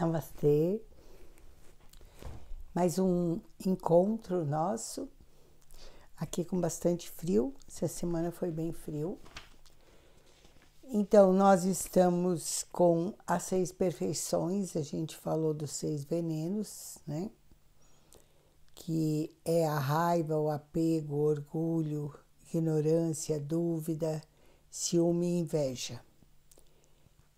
Namastê. Mais um encontro nosso, aqui com bastante frio. Essa semana foi bem frio. Então, nós estamos com as seis perfeições, a gente falou dos seis venenos, né? Que é a raiva, o apego, o orgulho, ignorância, dúvida, ciúme e inveja.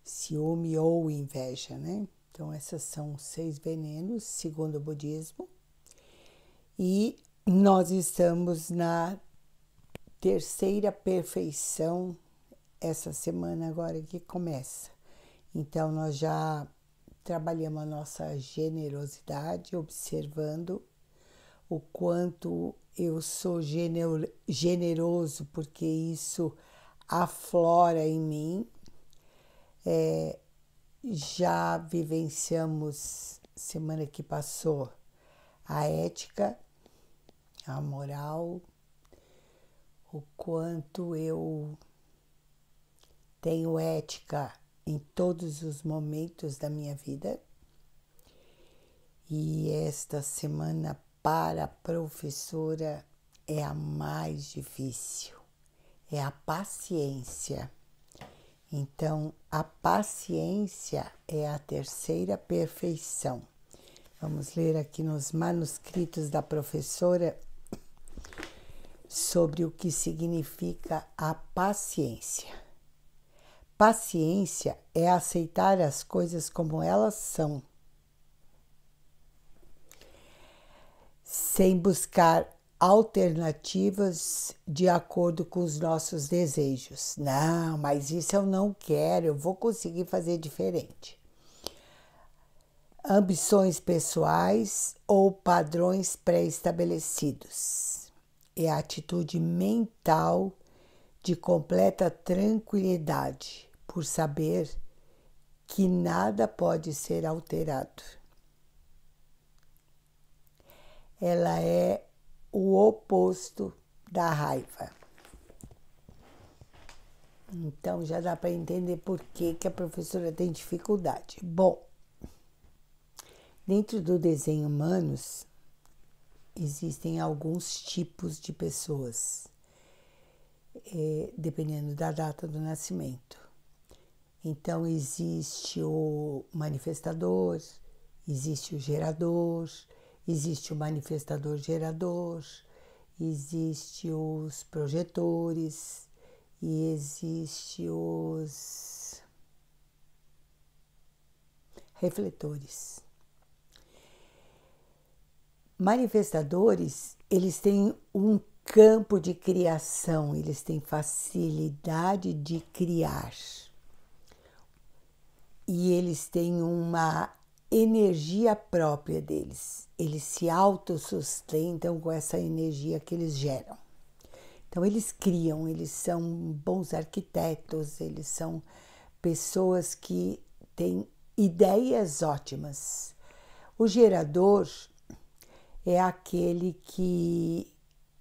Ciúme ou inveja, né? Então, essas são seis venenos, segundo o budismo. E nós estamos na terceira perfeição essa semana agora que começa. Então, nós já trabalhamos a nossa generosidade, observando o quanto eu sou generoso, porque isso aflora em mim. É, já vivenciamos semana que passou a ética, a moral, o quanto eu tenho ética em todos os momentos da minha vida. E esta semana para a professora é a mais difícil, é a paciência. Então, a paciência é a terceira perfeição. Vamos ler aqui nos manuscritos da professora sobre o que significa a paciência. Paciência é aceitar as coisas como elas são, sem buscar alternativas de acordo com os nossos desejos. Não, mas isso eu não quero, eu vou conseguir fazer diferente. Ambições pessoais ou padrões pré-estabelecidos. É a atitude mental de completa tranquilidade por saber que nada pode ser alterado. Ela é o oposto da raiva. Então já dá para entender por que, que a professora tem dificuldade. Bom, dentro do desenho humanos existem alguns tipos de pessoas, é, dependendo da data do nascimento. Então existe o manifestador, existe o gerador, Existe o manifestador gerador, existe os projetores e existe os refletores. Manifestadores, eles têm um campo de criação, eles têm facilidade de criar. E eles têm uma energia própria deles. Eles se autossustentam com essa energia que eles geram. Então, eles criam, eles são bons arquitetos, eles são pessoas que têm ideias ótimas. O gerador é aquele que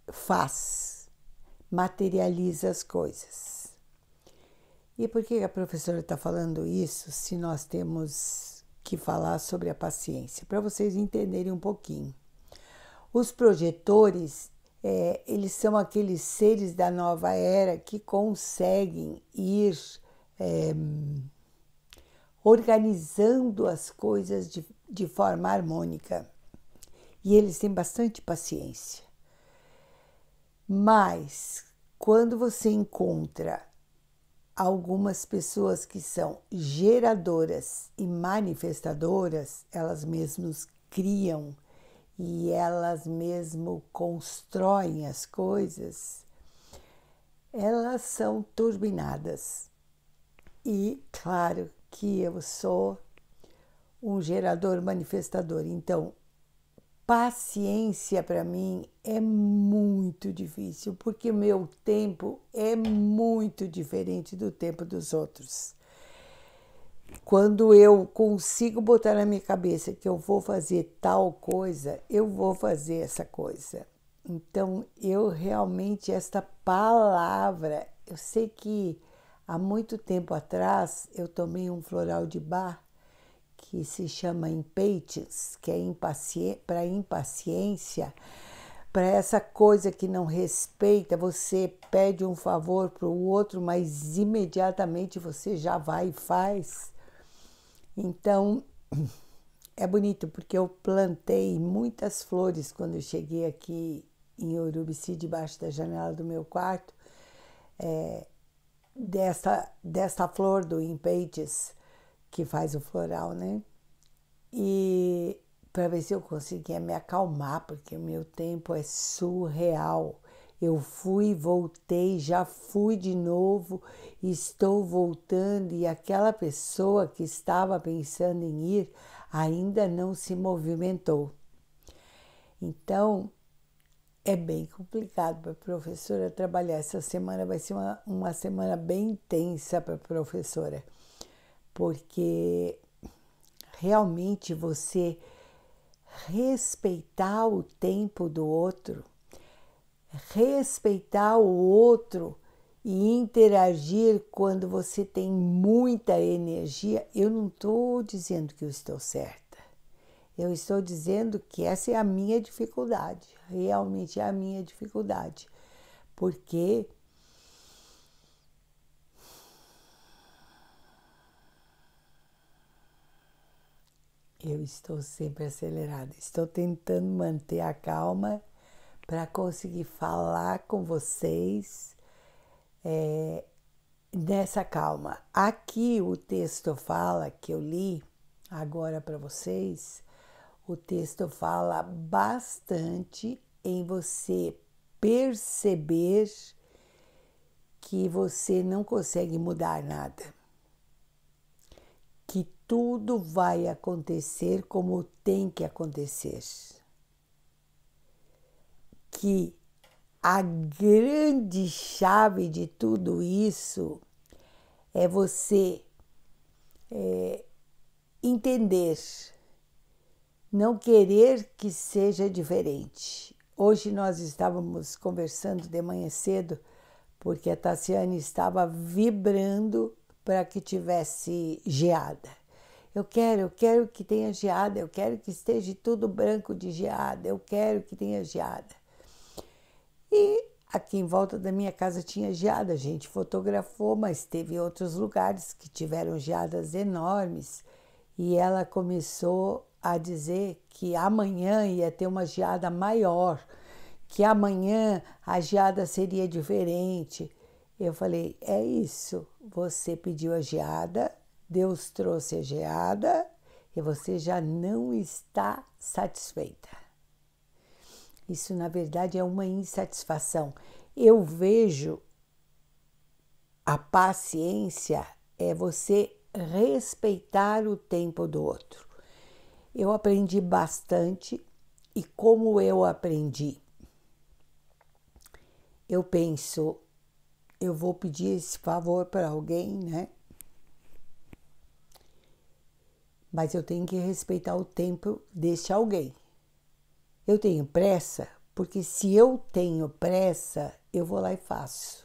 faz, materializa as coisas. E por que a professora está falando isso se nós temos que falar sobre a paciência, para vocês entenderem um pouquinho. Os projetores, é, eles são aqueles seres da nova era que conseguem ir é, organizando as coisas de, de forma harmônica. E eles têm bastante paciência. Mas quando você encontra algumas pessoas que são geradoras e manifestadoras, elas mesmas criam e elas mesmo constroem as coisas, elas são turbinadas. E claro que eu sou um gerador manifestador, então Paciência para mim é muito difícil, porque o meu tempo é muito diferente do tempo dos outros. Quando eu consigo botar na minha cabeça que eu vou fazer tal coisa, eu vou fazer essa coisa. Então, eu realmente, esta palavra, eu sei que há muito tempo atrás eu tomei um floral de bar que se chama impatience, que é para impaciência, para essa coisa que não respeita, você pede um favor para o outro, mas imediatamente você já vai e faz. Então, é bonito porque eu plantei muitas flores quando eu cheguei aqui em Urubici, debaixo da janela do meu quarto, é, dessa, dessa flor do Impatience que faz o floral, né? E para ver se eu conseguia me acalmar, porque o meu tempo é surreal. Eu fui, voltei, já fui de novo, estou voltando e aquela pessoa que estava pensando em ir ainda não se movimentou. Então, é bem complicado para a professora trabalhar. Essa semana vai ser uma, uma semana bem intensa para a professora porque realmente você respeitar o tempo do outro, respeitar o outro e interagir quando você tem muita energia, eu não estou dizendo que eu estou certa. Eu estou dizendo que essa é a minha dificuldade, realmente é a minha dificuldade, porque Eu estou sempre acelerada. Estou tentando manter a calma para conseguir falar com vocês é, nessa calma. Aqui o texto fala que eu li agora para vocês. O texto fala bastante em você perceber que você não consegue mudar nada tudo vai acontecer como tem que acontecer. Que a grande chave de tudo isso é você é, entender, não querer que seja diferente. Hoje nós estávamos conversando de manhã cedo porque a Tassiane estava vibrando para que tivesse geada. Eu quero, eu quero que tenha geada, eu quero que esteja tudo branco de geada, eu quero que tenha geada. E aqui em volta da minha casa tinha geada, a gente fotografou, mas teve outros lugares que tiveram geadas enormes. E ela começou a dizer que amanhã ia ter uma geada maior, que amanhã a geada seria diferente. Eu falei: é isso, você pediu a geada, Deus trouxe a geada e você já não está satisfeita. Isso, na verdade, é uma insatisfação. Eu vejo a paciência é você respeitar o tempo do outro. Eu aprendi bastante e como eu aprendi? Eu penso, eu vou pedir esse favor para alguém, né? mas eu tenho que respeitar o tempo deste alguém. Eu tenho pressa, porque se eu tenho pressa, eu vou lá e faço.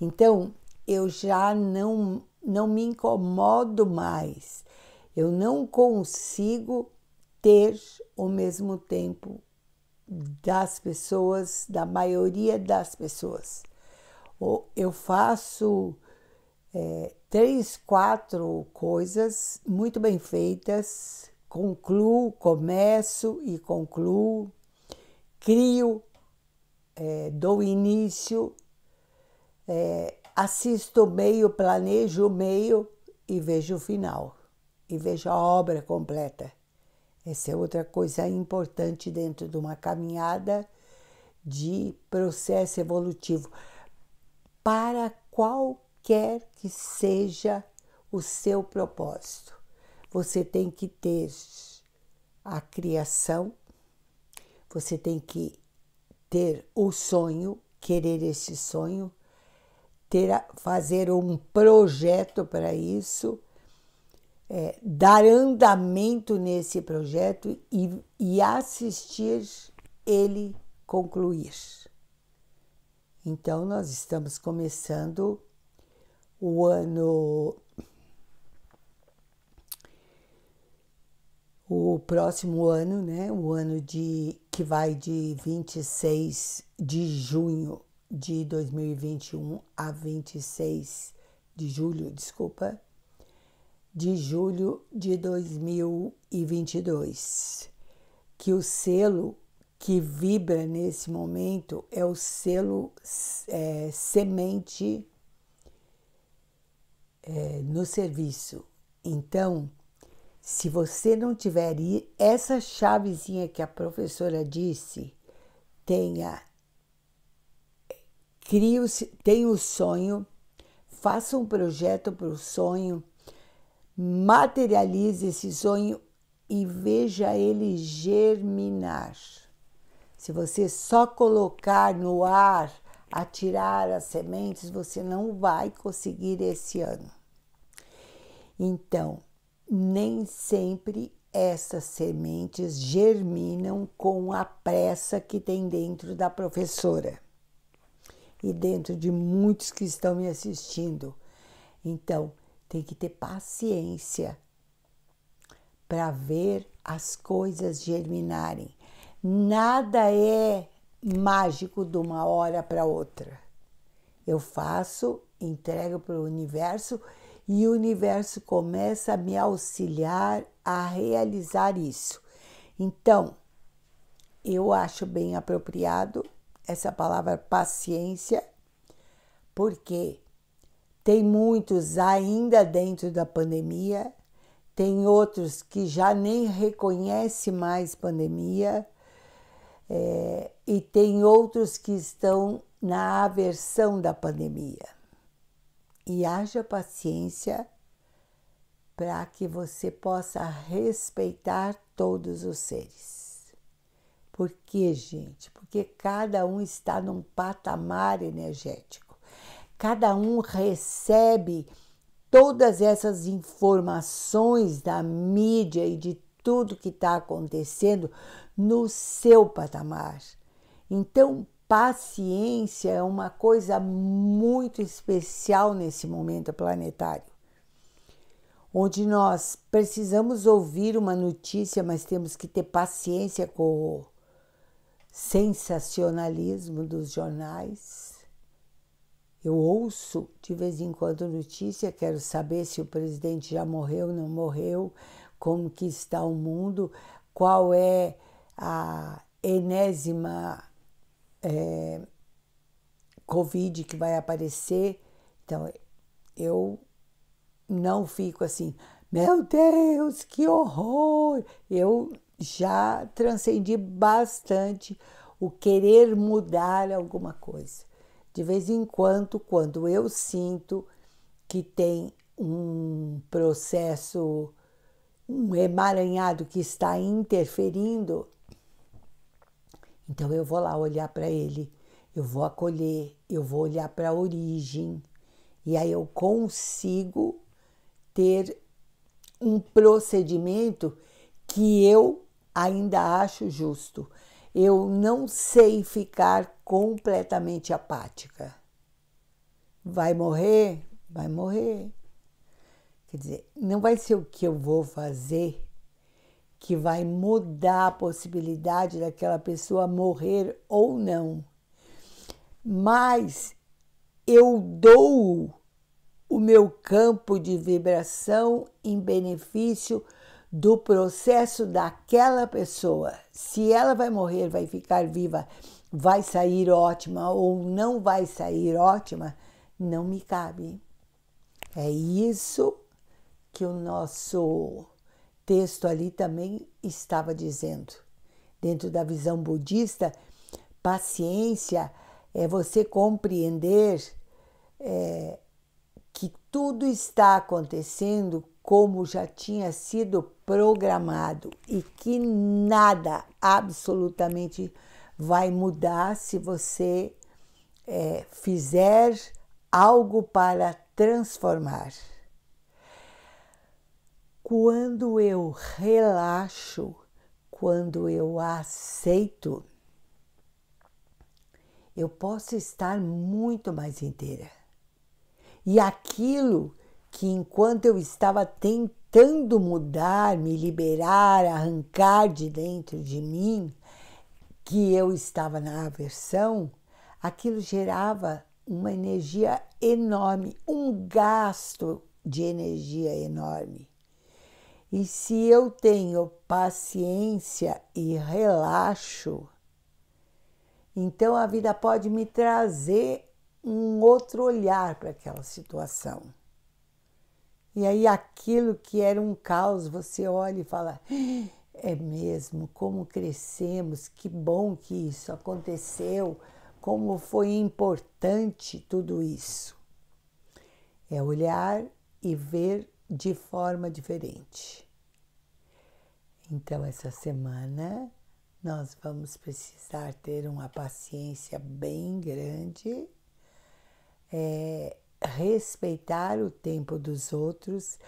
Então, eu já não não me incomodo mais. Eu não consigo ter o mesmo tempo das pessoas, da maioria das pessoas. Eu faço é, três, quatro coisas muito bem feitas, concluo, começo e concluo, crio, é, dou início, é, assisto o meio, planejo o meio e vejo o final, e vejo a obra completa. Essa é outra coisa importante dentro de uma caminhada de processo evolutivo. Para qual quer que seja o seu propósito, você tem que ter a criação, você tem que ter o sonho, querer esse sonho, ter a, fazer um projeto para isso, é, dar andamento nesse projeto e, e assistir ele concluir. Então, nós estamos começando o ano. O próximo ano, né? O ano de que vai de 26 de junho de 2021 a 26 de julho, desculpa, de julho de 2022. Que o selo que vibra nesse momento é o selo é, semente é, no serviço. Então, se você não tiver essa chavezinha que a professora disse, tenha eh, crie tenha o sonho, faça um projeto para o sonho, materialize esse sonho e veja ele germinar. Se você só colocar no ar atirar as sementes, você não vai conseguir esse ano. Então, nem sempre essas sementes germinam com a pressa que tem dentro da professora e dentro de muitos que estão me assistindo. Então, tem que ter paciência para ver as coisas germinarem. Nada é mágico de uma hora para outra. Eu faço, entrego para o universo e o universo começa a me auxiliar a realizar isso. Então, eu acho bem apropriado essa palavra paciência, porque tem muitos ainda dentro da pandemia, tem outros que já nem reconhece mais pandemia é, e tem outros que estão na aversão da pandemia. E haja paciência para que você possa respeitar todos os seres. Por quê, gente? Porque cada um está num patamar energético. Cada um recebe todas essas informações da mídia e de tudo que está acontecendo no seu patamar. Então, paciência é uma coisa muito especial nesse momento planetário, onde nós precisamos ouvir uma notícia, mas temos que ter paciência com o sensacionalismo dos jornais. Eu ouço de vez em quando notícia, quero saber se o presidente já morreu, não morreu, como que está o mundo, qual é a enésima é, Covid que vai aparecer. Então, eu não fico assim, meu Deus, que horror! Eu já transcendi bastante o querer mudar alguma coisa. De vez em quando, quando eu sinto que tem um processo um emaranhado que está interferindo, então eu vou lá olhar para ele, eu vou acolher, eu vou olhar para a origem, e aí eu consigo ter um procedimento que eu ainda acho justo. Eu não sei ficar completamente apática. Vai morrer? Vai morrer. Quer dizer, não vai ser o que eu vou fazer que vai mudar a possibilidade daquela pessoa morrer ou não. Mas eu dou o meu campo de vibração em benefício do processo daquela pessoa. Se ela vai morrer, vai ficar viva, vai sair ótima ou não vai sair ótima, não me cabe. É isso que o nosso texto ali também estava dizendo. Dentro da visão budista, paciência é você compreender é, que tudo está acontecendo como já tinha sido programado e que nada absolutamente vai mudar se você é, fizer algo para transformar. Quando eu relaxo, quando eu aceito, eu posso estar muito mais inteira. E aquilo que enquanto eu estava tentando mudar, me liberar, arrancar de dentro de mim, que eu estava na aversão, aquilo gerava uma energia enorme, um gasto de energia enorme. E se eu tenho paciência e relaxo, então a vida pode me trazer um outro olhar para aquela situação. E aí aquilo que era um caos, você olha e fala: é mesmo, como crescemos, que bom que isso aconteceu, como foi importante tudo isso. É olhar e ver de forma diferente. Então, essa semana nós vamos precisar ter uma paciência bem grande, é, respeitar o tempo dos outros,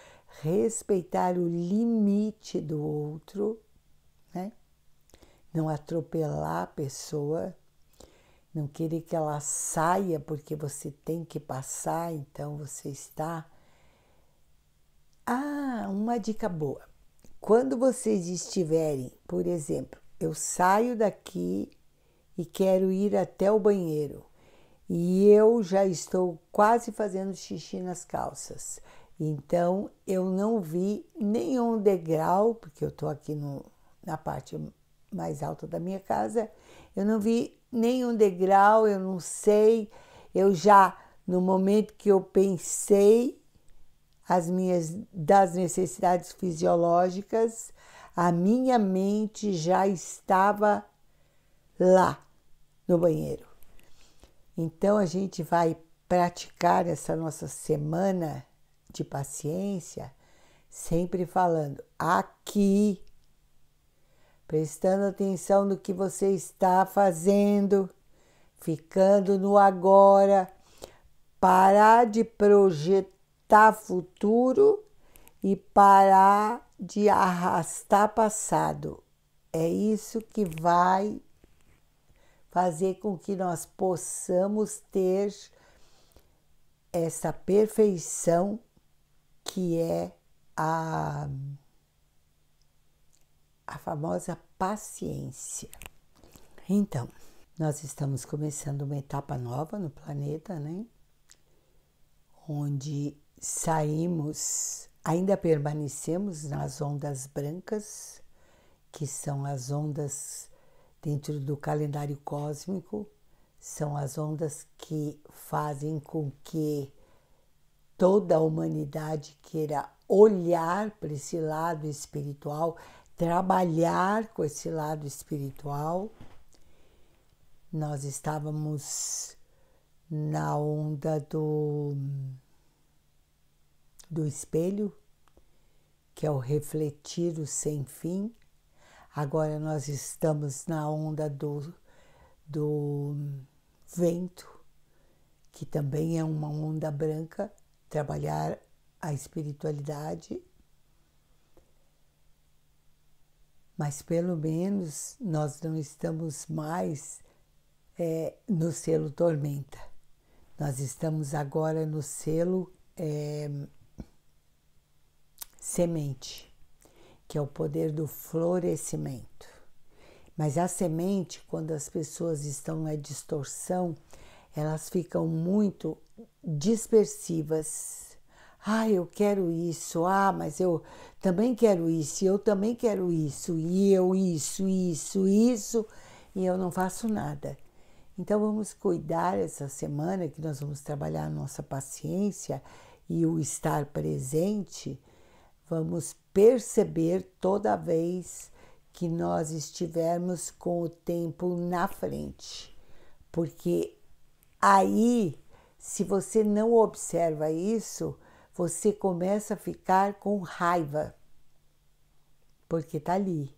respeitar o limite do outro, né? não atropelar a pessoa, não querer que ela saia porque você tem que passar, então você está ah, uma dica boa. Quando vocês estiverem, por exemplo, eu saio daqui e quero ir até o banheiro e eu já estou quase fazendo xixi nas calças. Então eu não vi nenhum degrau, porque eu estou aqui no, na parte mais alta da minha casa, eu não vi nenhum degrau, eu não sei. Eu já, no momento que eu pensei, as minhas das necessidades fisiológicas, a minha mente já estava lá no banheiro. Então a gente vai praticar essa nossa semana de paciência sempre falando aqui, prestando atenção no que você está fazendo, ficando no agora, parar de projetar projetar tá futuro e parar de arrastar passado. É isso que vai fazer com que nós possamos ter essa perfeição que é a, a famosa paciência. Então, nós estamos começando uma etapa nova no planeta, né? Onde saímos, ainda permanecemos nas ondas brancas, que são as ondas dentro do calendário cósmico, são as ondas que fazem com que toda a humanidade queira olhar para esse lado espiritual, trabalhar com esse lado espiritual. Nós estávamos na onda do do espelho, que é o refletir o sem fim. Agora nós estamos na onda do, do vento, que também é uma onda branca, trabalhar a espiritualidade. Mas pelo menos nós não estamos mais é, no selo tormenta. Nós estamos agora no selo é, semente, que é o poder do florescimento. Mas a semente, quando as pessoas estão na distorção, elas ficam muito dispersivas. Ah, eu quero isso. Ah, mas eu também quero isso. Eu também quero isso. E eu isso, isso, isso. E eu não faço nada. Então vamos cuidar essa semana que nós vamos trabalhar a nossa paciência e o estar presente vamos perceber toda vez que nós estivermos com o tempo na frente, porque aí, se você não observa isso, você começa a ficar com raiva, porque tá ali.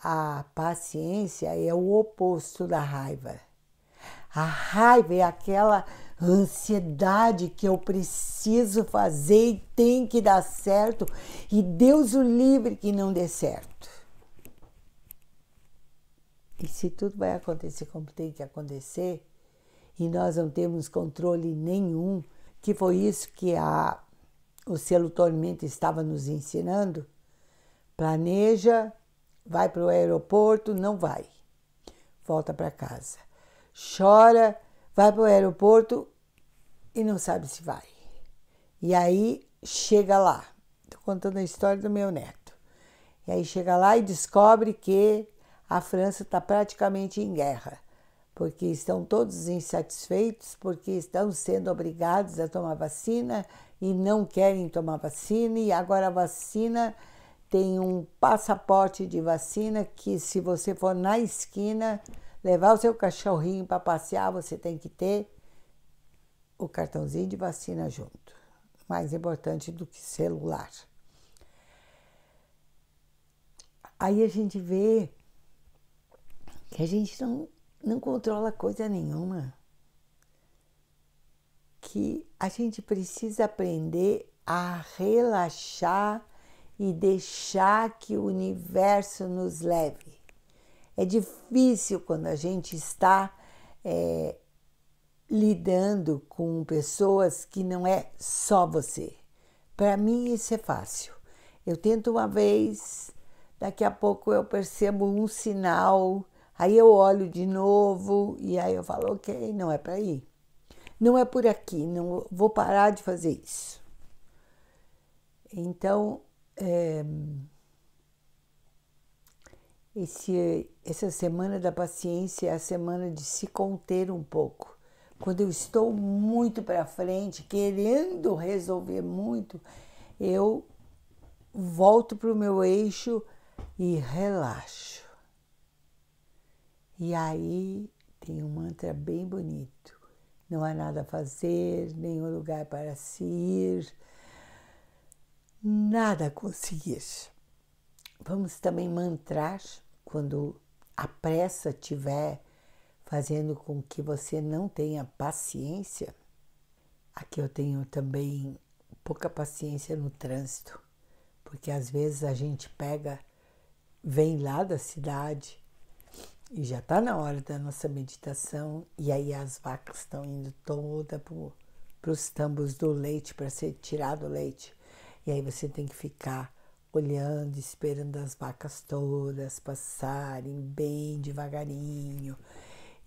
A paciência é o oposto da raiva. A raiva é aquela ansiedade que eu preciso fazer e tem que dar certo, e Deus o livre que não dê certo. E se tudo vai acontecer como tem que acontecer, e nós não temos controle nenhum, que foi isso que a, o selo Tormento estava nos ensinando, planeja, vai para o aeroporto, não vai, volta para casa. Chora, vai para o aeroporto e não sabe se vai. E aí chega lá. Estou contando a história do meu neto. E aí chega lá e descobre que a França está praticamente em guerra, porque estão todos insatisfeitos, porque estão sendo obrigados a tomar vacina e não querem tomar vacina, e agora a vacina tem um passaporte de vacina que, se você for na esquina, Levar o seu cachorrinho para passear, você tem que ter o cartãozinho de vacina junto. Mais importante do que celular. Aí a gente vê que a gente não, não controla coisa nenhuma. Que a gente precisa aprender a relaxar e deixar que o universo nos leve. É difícil quando a gente está é, lidando com pessoas que não é só você. Para mim isso é fácil. Eu tento uma vez, daqui a pouco eu percebo um sinal, aí eu olho de novo e aí eu falo, ok, não é para ir. Não é por aqui, não vou parar de fazer isso. Então, é, esse, essa semana da paciência é a semana de se conter um pouco. Quando eu estou muito para frente, querendo resolver muito, eu volto para o meu eixo e relaxo. E aí tem um mantra bem bonito. Não há nada a fazer, nenhum lugar para se ir, nada a conseguir. Vamos também mantrar quando a pressa tiver fazendo com que você não tenha paciência, aqui eu tenho também pouca paciência no trânsito, porque às vezes a gente pega, vem lá da cidade e já está na hora da nossa meditação, e aí as vacas estão indo toda para os tambos do leite para ser tirado o leite, e aí você tem que ficar olhando, esperando as vacas todas passarem bem devagarinho.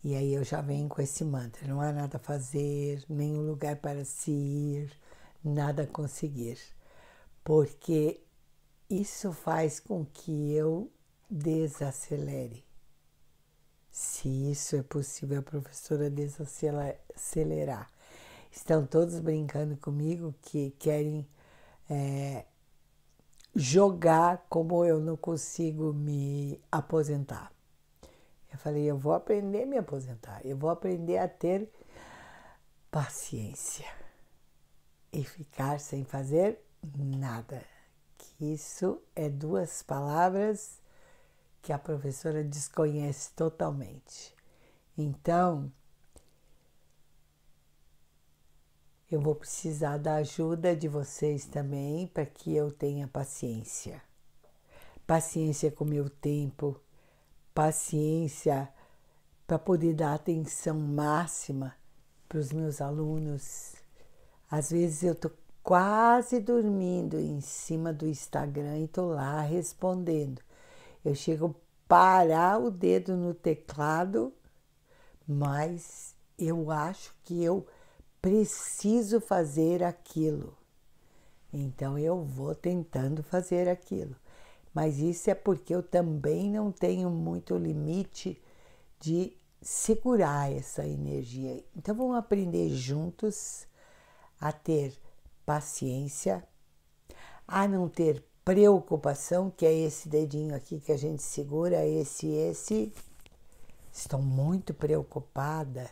E aí eu já venho com esse mantra: não há nada a fazer, nenhum lugar para se ir, nada a conseguir. Porque isso faz com que eu desacelere. Se isso é possível, a professora desacelerar. Estão todos brincando comigo que querem é, jogar como eu não consigo me aposentar. Eu falei, eu vou aprender a me aposentar, eu vou aprender a ter paciência e ficar sem fazer nada. Que isso é duas palavras que a professora desconhece totalmente. Então, eu vou precisar da ajuda de vocês também para que eu tenha paciência. Paciência com meu tempo, paciência para poder dar atenção máxima para os meus alunos. Às vezes eu estou quase dormindo em cima do Instagram e estou lá respondendo. Eu chego a parar o dedo no teclado, mas eu acho que eu preciso fazer aquilo. Então eu vou tentando fazer aquilo. Mas isso é porque eu também não tenho muito limite de segurar essa energia. Então vamos aprender juntos a ter paciência, a não ter preocupação, que é esse dedinho aqui que a gente segura, esse, esse. Estou muito preocupada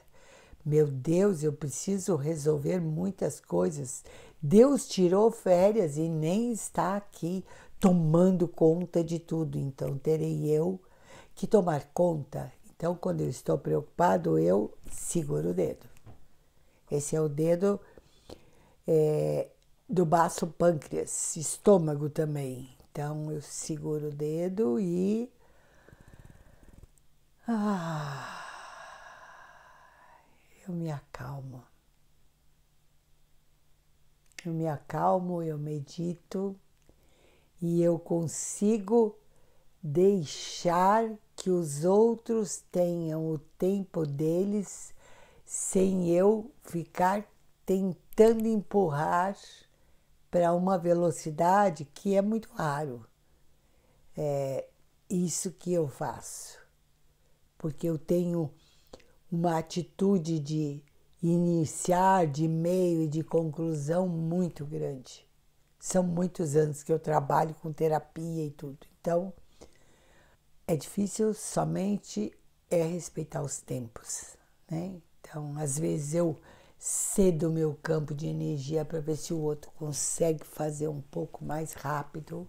meu Deus, eu preciso resolver muitas coisas. Deus tirou férias e nem está aqui tomando conta de tudo, então terei eu que tomar conta. Então, quando eu estou preocupado, eu seguro o dedo. Esse é o dedo é, do baço pâncreas, estômago também. Então, eu seguro o dedo e. Ah eu me acalmo. Eu me acalmo, eu medito e eu consigo deixar que os outros tenham o tempo deles sem eu ficar tentando empurrar para uma velocidade que é muito raro. É isso que eu faço, porque eu tenho uma atitude de iniciar, de meio e de conclusão muito grande. São muitos anos que eu trabalho com terapia e tudo. Então, é difícil somente é respeitar os tempos, né? Então, às vezes eu cedo o meu campo de energia para ver se o outro consegue fazer um pouco mais rápido,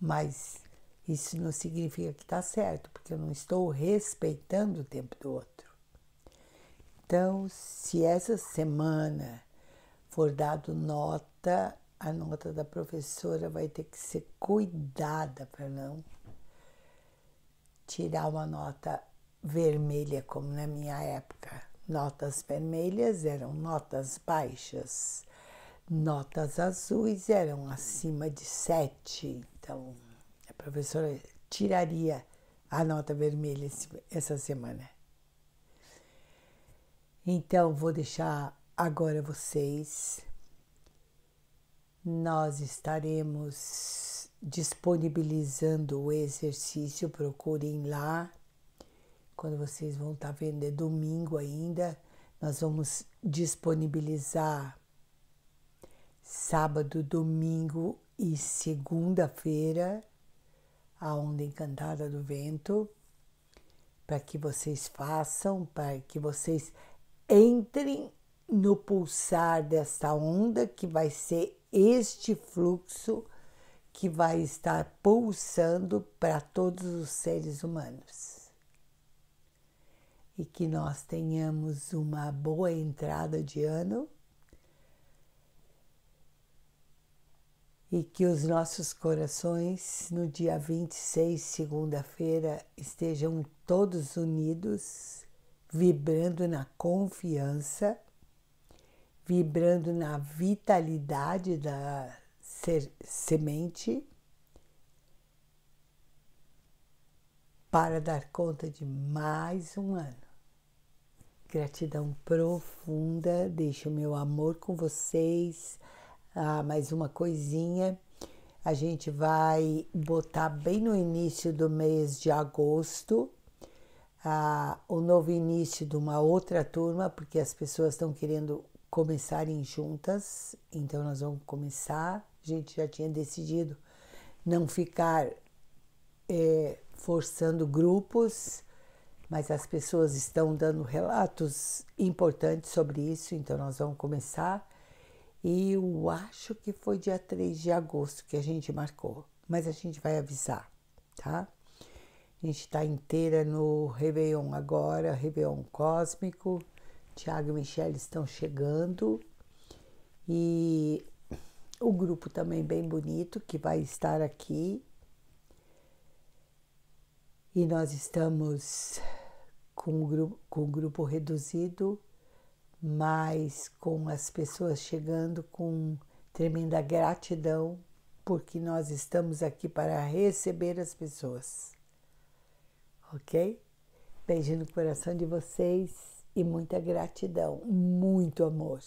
mas isso não significa que está certo, porque eu não estou respeitando o tempo do outro. Então, se essa semana for dado nota, a nota da professora vai ter que ser cuidada para não tirar uma nota vermelha, como na minha época. Notas vermelhas eram notas baixas, notas azuis eram acima de sete, então a professora tiraria a nota vermelha essa semana. Então, vou deixar agora vocês. Nós estaremos disponibilizando o exercício, procurem lá. Quando vocês vão estar tá vendo, é domingo ainda. Nós vamos disponibilizar sábado, domingo e segunda-feira a onda encantada do vento, para que vocês façam, para que vocês entrem no pulsar dessa onda, que vai ser este fluxo que vai estar pulsando para todos os seres humanos. E que nós tenhamos uma boa entrada de ano e que os nossos corações no dia 26, segunda-feira, estejam todos unidos, vibrando na confiança, vibrando na vitalidade da semente, para dar conta de mais um ano. Gratidão profunda, deixo meu amor com vocês ah, mais uma coisinha. A gente vai botar bem no início do mês de agosto ah, o novo início de uma outra turma, porque as pessoas estão querendo começarem juntas, então nós vamos começar. A gente já tinha decidido não ficar é, forçando grupos, mas as pessoas estão dando relatos importantes sobre isso, então nós vamos começar. E eu acho que foi dia 3 de agosto que a gente marcou, mas a gente vai avisar, tá? A gente está inteira no Réveillon agora, Réveillon Cósmico. Tiago e Michelle estão chegando. E o grupo também bem bonito que vai estar aqui. E nós estamos com o grupo, com o grupo reduzido mas com as pessoas chegando com tremenda gratidão, porque nós estamos aqui para receber as pessoas. Ok? Beijo no coração de vocês e muita gratidão, muito amor.